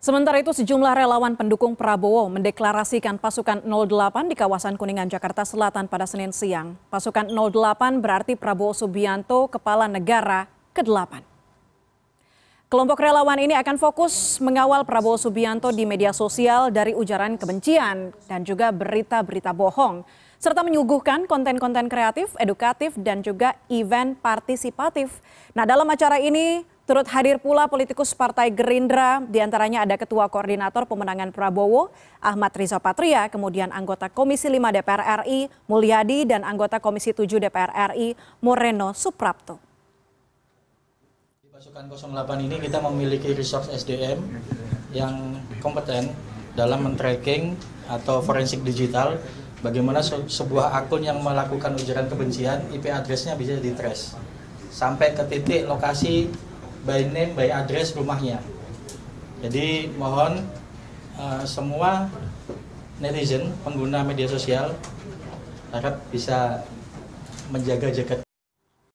Sementara itu sejumlah relawan pendukung Prabowo mendeklarasikan pasukan 08 di kawasan Kuningan, Jakarta Selatan pada Senin siang. Pasukan 08 berarti Prabowo Subianto Kepala Negara ke-8. Kelompok relawan ini akan fokus mengawal Prabowo Subianto di media sosial dari ujaran kebencian dan juga berita-berita bohong, serta menyuguhkan konten-konten kreatif, edukatif, dan juga event partisipatif. Nah dalam acara ini Turut hadir pula politikus Partai Gerindra, diantaranya ada Ketua Koordinator Pemenangan Prabowo, Ahmad Riza Patria, kemudian anggota Komisi 5 DPR RI, Mulyadi, dan anggota Komisi 7 DPR RI, Moreno Suprapto. Di Pasukan 08 ini kita memiliki resource SDM yang kompeten dalam men-tracking atau forensik digital bagaimana sebuah akun yang melakukan ujaran kebencian IP addressnya bisa ditrace sampai ke titik lokasi by name, by address rumahnya. Jadi mohon uh, semua netizen pengguna media sosial harap bisa menjaga jaga